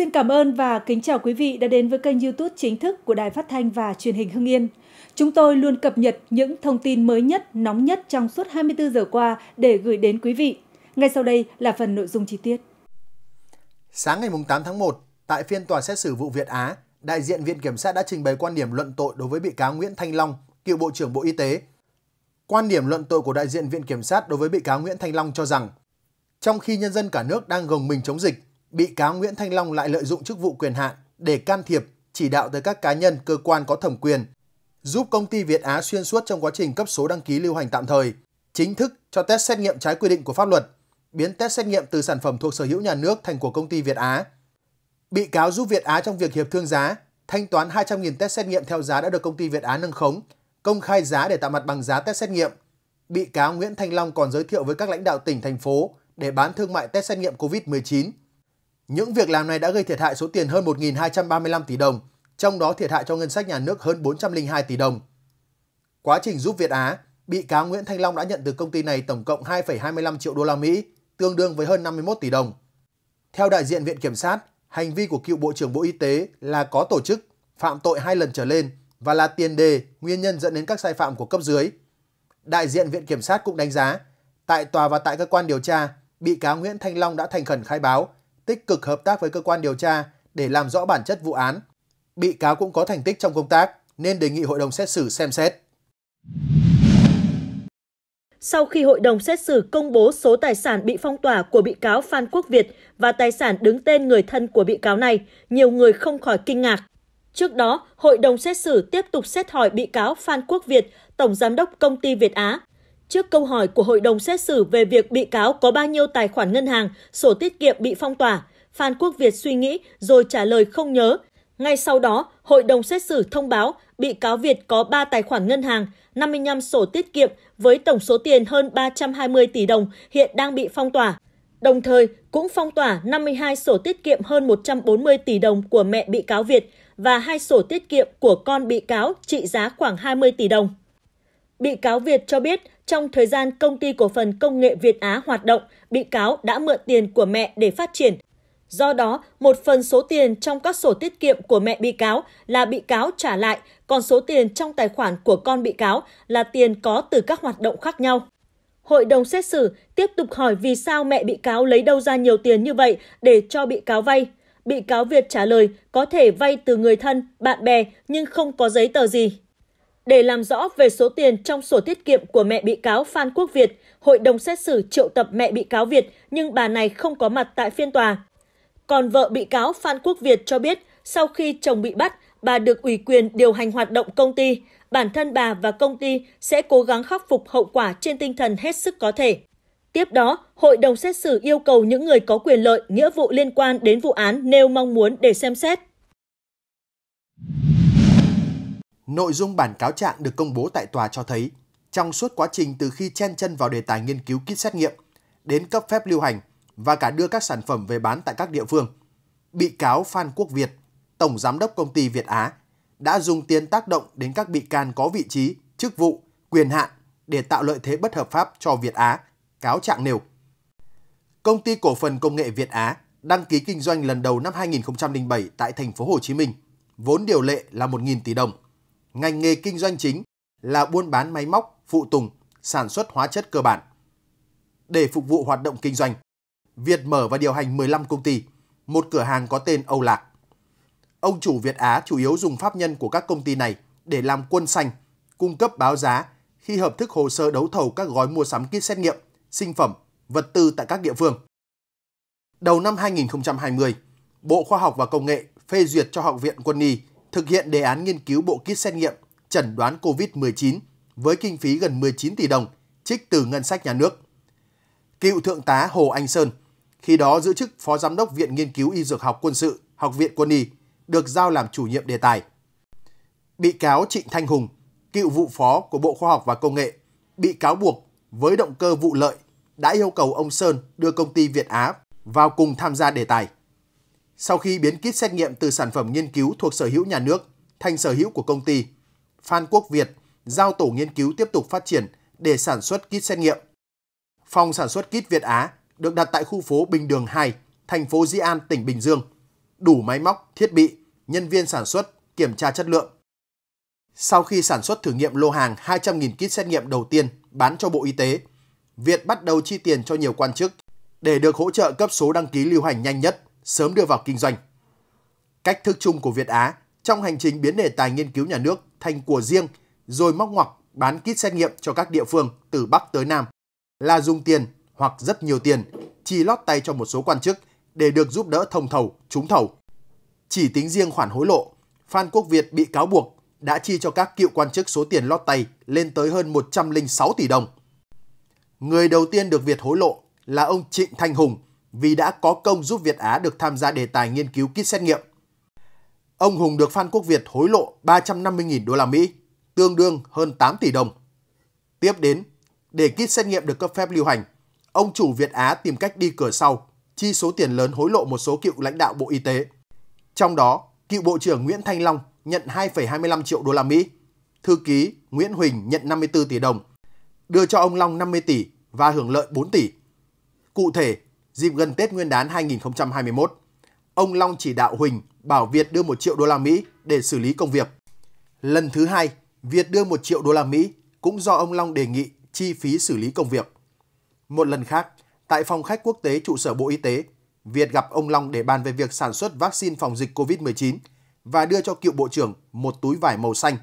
Xin cảm ơn và kính chào quý vị đã đến với kênh YouTube chính thức của Đài Phát thanh và Truyền hình Hưng Yên. Chúng tôi luôn cập nhật những thông tin mới nhất, nóng nhất trong suốt 24 giờ qua để gửi đến quý vị. Ngay sau đây là phần nội dung chi tiết. Sáng ngày 8 tháng 1, tại phiên tòa xét xử vụ Việt Á, đại diện Viện Kiểm sát đã trình bày quan điểm luận tội đối với bị cáo Nguyễn Thanh Long, cựu Bộ trưởng Bộ Y tế. Quan điểm luận tội của đại diện Viện Kiểm sát đối với bị cáo Nguyễn Thanh Long cho rằng, trong khi nhân dân cả nước đang gồng mình chống dịch, bị cáo Nguyễn Thanh Long lại lợi dụng chức vụ quyền hạn để can thiệp, chỉ đạo tới các cá nhân, cơ quan có thẩm quyền, giúp công ty Việt Á xuyên suốt trong quá trình cấp số đăng ký lưu hành tạm thời, chính thức cho test xét nghiệm trái quy định của pháp luật, biến test xét nghiệm từ sản phẩm thuộc sở hữu nhà nước thành của công ty Việt Á. Bị cáo giúp Việt Á trong việc hiệp thương giá, thanh toán 200.000 test xét nghiệm theo giá đã được công ty Việt Á nâng khống, công khai giá để tạo mặt bằng giá test xét nghiệm. Bị cáo Nguyễn Thanh Long còn giới thiệu với các lãnh đạo tỉnh, thành phố để bán thương mại test xét nghiệm COVID-19 những việc làm này đã gây thiệt hại số tiền hơn 1.235 tỷ đồng, trong đó thiệt hại cho ngân sách nhà nước hơn 402 tỷ đồng. Quá trình giúp Việt Á, bị cáo Nguyễn Thanh Long đã nhận từ công ty này tổng cộng 2,25 triệu đô la Mỹ, tương đương với hơn 51 tỷ đồng. Theo đại diện Viện Kiểm sát, hành vi của cựu Bộ trưởng Bộ Y tế là có tổ chức, phạm tội hai lần trở lên và là tiền đề, nguyên nhân dẫn đến các sai phạm của cấp dưới. Đại diện Viện Kiểm sát cũng đánh giá, tại tòa và tại cơ quan điều tra, bị cáo Nguyễn Thanh Long đã thành khẩn khai báo tích cực hợp tác với cơ quan điều tra để làm rõ bản chất vụ án. Bị cáo cũng có thành tích trong công tác nên đề nghị hội đồng xét xử xem xét. Sau khi hội đồng xét xử công bố số tài sản bị phong tỏa của bị cáo Phan Quốc Việt và tài sản đứng tên người thân của bị cáo này, nhiều người không khỏi kinh ngạc. Trước đó, hội đồng xét xử tiếp tục xét hỏi bị cáo Phan Quốc Việt, tổng giám đốc công ty Việt Á, Trước câu hỏi của hội đồng xét xử về việc bị cáo có bao nhiêu tài khoản ngân hàng, sổ tiết kiệm bị phong tỏa, Phan Quốc Việt suy nghĩ rồi trả lời không nhớ. Ngay sau đó, hội đồng xét xử thông báo bị cáo Việt có 3 tài khoản ngân hàng, 55 sổ tiết kiệm với tổng số tiền hơn 320 tỷ đồng hiện đang bị phong tỏa. Đồng thời, cũng phong tỏa 52 sổ tiết kiệm hơn 140 tỷ đồng của mẹ bị cáo Việt và hai sổ tiết kiệm của con bị cáo trị giá khoảng 20 tỷ đồng. Bị cáo Việt cho biết trong thời gian công ty cổ phần công nghệ Việt Á hoạt động, bị cáo đã mượn tiền của mẹ để phát triển. Do đó, một phần số tiền trong các sổ tiết kiệm của mẹ bị cáo là bị cáo trả lại, còn số tiền trong tài khoản của con bị cáo là tiền có từ các hoạt động khác nhau. Hội đồng xét xử tiếp tục hỏi vì sao mẹ bị cáo lấy đâu ra nhiều tiền như vậy để cho bị cáo vay. Bị cáo Việt trả lời có thể vay từ người thân, bạn bè nhưng không có giấy tờ gì. Để làm rõ về số tiền trong sổ tiết kiệm của mẹ bị cáo Phan Quốc Việt, hội đồng xét xử triệu tập mẹ bị cáo Việt nhưng bà này không có mặt tại phiên tòa. Còn vợ bị cáo Phan Quốc Việt cho biết sau khi chồng bị bắt, bà được ủy quyền điều hành hoạt động công ty. Bản thân bà và công ty sẽ cố gắng khắc phục hậu quả trên tinh thần hết sức có thể. Tiếp đó, hội đồng xét xử yêu cầu những người có quyền lợi, nghĩa vụ liên quan đến vụ án nêu mong muốn để xem xét. Nội dung bản cáo trạng được công bố tại tòa cho thấy, trong suốt quá trình từ khi chen chân vào đề tài nghiên cứu kit xét nghiệm, đến cấp phép lưu hành và cả đưa các sản phẩm về bán tại các địa phương, bị cáo Phan Quốc Việt, Tổng Giám đốc Công ty Việt Á, đã dùng tiền tác động đến các bị can có vị trí, chức vụ, quyền hạn để tạo lợi thế bất hợp pháp cho Việt Á, cáo trạng nêu. Công ty cổ phần công nghệ Việt Á đăng ký kinh doanh lần đầu năm 2007 tại thành phố Hồ Chí Minh, vốn điều lệ là 1.000 tỷ đồng – Ngành nghề kinh doanh chính là buôn bán máy móc, phụ tùng, sản xuất hóa chất cơ bản. Để phục vụ hoạt động kinh doanh, Việt mở và điều hành 15 công ty, một cửa hàng có tên Âu Lạc. Ông chủ Việt Á chủ yếu dùng pháp nhân của các công ty này để làm quân xanh, cung cấp báo giá khi hợp thức hồ sơ đấu thầu các gói mua sắm kit xét nghiệm, sinh phẩm, vật tư tại các địa phương. Đầu năm 2020, Bộ Khoa học và Công nghệ phê duyệt cho Học viện Quân y thực hiện đề án nghiên cứu bộ kit xét nghiệm chẩn đoán COVID-19 với kinh phí gần 19 tỷ đồng trích từ ngân sách nhà nước. Cựu Thượng tá Hồ Anh Sơn, khi đó giữ chức Phó Giám đốc Viện Nghiên cứu Y Dược học Quân sự, Học viện Quân y, được giao làm chủ nhiệm đề tài. Bị cáo Trịnh Thanh Hùng, cựu vụ phó của Bộ Khoa học và Công nghệ, bị cáo buộc với động cơ vụ lợi đã yêu cầu ông Sơn đưa công ty Việt Á vào cùng tham gia đề tài sau khi biến kit xét nghiệm từ sản phẩm nghiên cứu thuộc sở hữu nhà nước thành sở hữu của công ty. Phan Quốc Việt giao tổ nghiên cứu tiếp tục phát triển để sản xuất kit xét nghiệm. Phòng sản xuất kit Việt Á được đặt tại khu phố Bình Đường 2, thành phố Di An, tỉnh Bình Dương. Đủ máy móc, thiết bị, nhân viên sản xuất, kiểm tra chất lượng. Sau khi sản xuất thử nghiệm lô hàng 200.000 kit xét nghiệm đầu tiên bán cho Bộ Y tế, Việt bắt đầu chi tiền cho nhiều quan chức để được hỗ trợ cấp số đăng ký lưu hành nhanh nhất – sớm đưa vào kinh doanh. Cách thức chung của Việt Á trong hành trình biến đề tài nghiên cứu nhà nước thành của riêng rồi móc ngoặc bán kit xét nghiệm cho các địa phương từ Bắc tới Nam là dùng tiền hoặc rất nhiều tiền chỉ lót tay cho một số quan chức để được giúp đỡ thông thầu, trúng thầu. Chỉ tính riêng khoản hối lộ, Phan Quốc Việt bị cáo buộc đã chi cho các cựu quan chức số tiền lót tay lên tới hơn 106 tỷ đồng. Người đầu tiên được Việt hối lộ là ông Trịnh Thanh Hùng – vì đã có công giúp Việt Á được tham gia đề tài nghiên cứu kit xét nghiệm. Ông Hùng được Phan Quốc Việt hối lộ 350.000 đô la Mỹ, tương đương hơn 8 tỷ đồng. Tiếp đến, để kit xét nghiệm được cấp phép lưu hành, ông chủ Việt Á tìm cách đi cửa sau, chi số tiền lớn hối lộ một số cựu lãnh đạo Bộ Y tế. Trong đó, cựu Bộ trưởng Nguyễn Thanh Long nhận 2,25 triệu đô la Mỹ, thư ký Nguyễn Huỳnh nhận 54 tỷ đồng, đưa cho ông Long 50 tỷ và hưởng lợi 4 tỷ. Cụ thể, dịp gần Tết Nguyên đán 2021. Ông Long chỉ đạo Huỳnh bảo Việt đưa 1 triệu đô la Mỹ để xử lý công việc. Lần thứ hai, Việt đưa 1 triệu đô la Mỹ cũng do ông Long đề nghị chi phí xử lý công việc. Một lần khác, tại phòng khách quốc tế trụ sở Bộ Y tế, Việt gặp ông Long để bàn về việc sản xuất vaccine phòng dịch COVID-19 và đưa cho cựu bộ trưởng một túi vải màu xanh,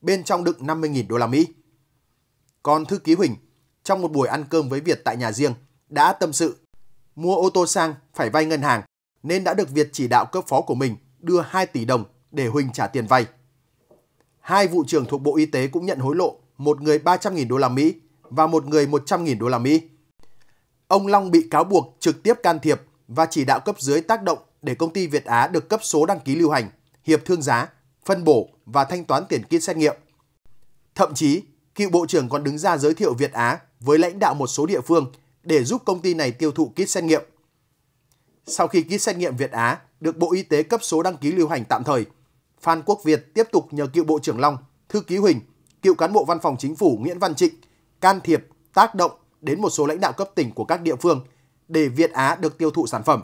bên trong đựng 50.000 đô la Mỹ. Còn thư ký Huỳnh, trong một buổi ăn cơm với Việt tại nhà riêng, đã tâm sự mua ô tô sang phải vay ngân hàng nên đã được Việt chỉ đạo cấp phó của mình đưa 2 tỷ đồng để Huỳnh trả tiền vay. Hai vụ trưởng thuộc Bộ Y tế cũng nhận hối lộ, một người 300.000 đô la Mỹ và một người 100.000 đô la Mỹ. Ông Long bị cáo buộc trực tiếp can thiệp và chỉ đạo cấp dưới tác động để công ty Việt Á được cấp số đăng ký lưu hành, hiệp thương giá, phân bổ và thanh toán tiền kit xét nghiệm. Thậm chí, cựu bộ trưởng còn đứng ra giới thiệu Việt Á với lãnh đạo một số địa phương – để giúp công ty này tiêu thụ kit xét nghiệm. Sau khi kit xét nghiệm Việt Á được Bộ Y tế cấp số đăng ký lưu hành tạm thời, Phan Quốc Việt tiếp tục nhờ cựu Bộ trưởng Long, Thư ký Huỳnh, cựu cán bộ văn phòng chính phủ Nguyễn Văn Trịnh can thiệp, tác động đến một số lãnh đạo cấp tỉnh của các địa phương để Việt Á được tiêu thụ sản phẩm.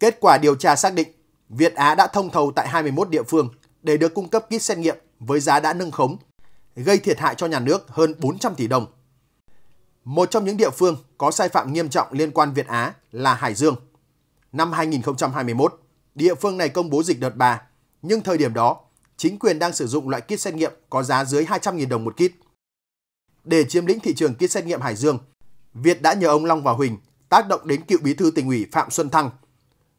Kết quả điều tra xác định, Việt Á đã thông thầu tại 21 địa phương để được cung cấp kit xét nghiệm với giá đã nâng khống, gây thiệt hại cho nhà nước hơn 400 tỷ đồng một trong những địa phương có sai phạm nghiêm trọng liên quan Việt Á là Hải Dương. Năm 2021, địa phương này công bố dịch đợt 3, nhưng thời điểm đó, chính quyền đang sử dụng loại kit xét nghiệm có giá dưới 200.000 đồng một kit. Để chiếm lĩnh thị trường kit xét nghiệm Hải Dương, Việt đã nhờ ông Long và Huỳnh tác động đến cựu bí thư tỉnh ủy Phạm Xuân Thăng.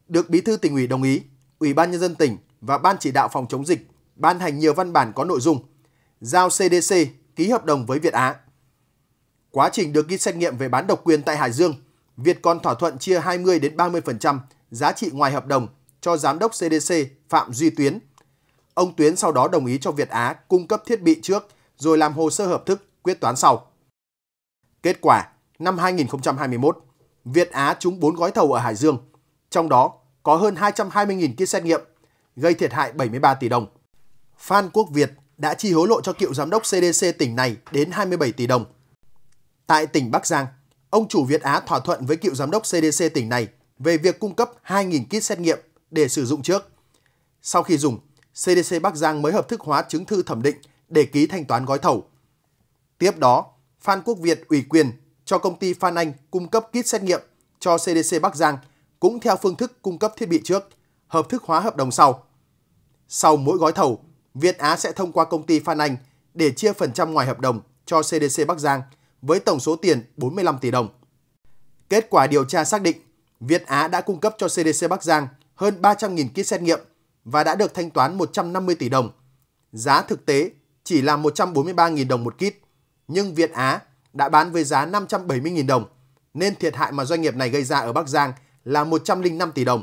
Được bí thư tỉnh ủy đồng ý, Ủy ban nhân dân tỉnh và Ban chỉ đạo phòng chống dịch ban hành nhiều văn bản có nội dung giao CDC ký hợp đồng với Việt Á Quá trình được ghi xét nghiệm về bán độc quyền tại Hải Dương, Việt còn thỏa thuận chia 20 đến 30% giá trị ngoài hợp đồng cho giám đốc CDC Phạm Duy Tuyến. Ông Tuyến sau đó đồng ý cho Việt Á cung cấp thiết bị trước rồi làm hồ sơ hợp thức quyết toán sau. Kết quả, năm 2021, Việt Á trúng 4 gói thầu ở Hải Dương, trong đó có hơn 220.000 kit xét nghiệm, gây thiệt hại 73 tỷ đồng. Phan Quốc Việt đã chi hối lộ cho cựu giám đốc CDC tỉnh này đến 27 tỷ đồng – Tại tỉnh Bắc Giang, ông chủ Việt Á thỏa thuận với cựu giám đốc CDC tỉnh này về việc cung cấp 2.000 kit xét nghiệm để sử dụng trước. Sau khi dùng, CDC Bắc Giang mới hợp thức hóa chứng thư thẩm định để ký thanh toán gói thầu. Tiếp đó, Phan Quốc Việt ủy quyền cho công ty Phan Anh cung cấp kit xét nghiệm cho CDC Bắc Giang cũng theo phương thức cung cấp thiết bị trước, hợp thức hóa hợp đồng sau. Sau mỗi gói thầu, Việt Á sẽ thông qua công ty Phan Anh để chia phần trăm ngoài hợp đồng cho CDC Bắc Giang – với tổng số tiền 45 tỷ đồng. Kết quả điều tra xác định, Việt Á đã cung cấp cho CDC Bắc Giang hơn 300.000 kit xét nghiệm và đã được thanh toán 150 tỷ đồng. Giá thực tế chỉ là 143.000 đồng một kit, nhưng Việt Á đã bán với giá 570.000 đồng, nên thiệt hại mà doanh nghiệp này gây ra ở Bắc Giang là 105 tỷ đồng.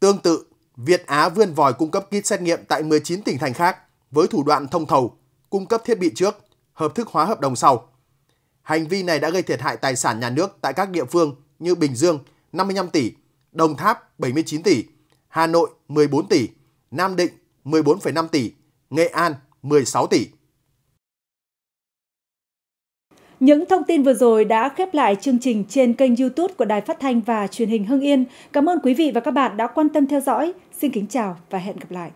Tương tự, Việt Á vươn vòi cung cấp kit xét nghiệm tại 19 tỉnh thành khác với thủ đoạn thông thầu, cung cấp thiết bị trước, hợp thức hóa hợp đồng sau. Hành vi này đã gây thiệt hại tài sản nhà nước tại các địa phương như Bình Dương 55 tỷ, Đồng Tháp 79 tỷ, Hà Nội 14 tỷ, Nam Định 14,5 tỷ, Nghệ An 16 tỷ. Những thông tin vừa rồi đã khép lại chương trình trên kênh YouTube của Đài Phát thanh và Truyền hình Hưng Yên. Cảm ơn quý vị và các bạn đã quan tâm theo dõi. Xin kính chào và hẹn gặp lại.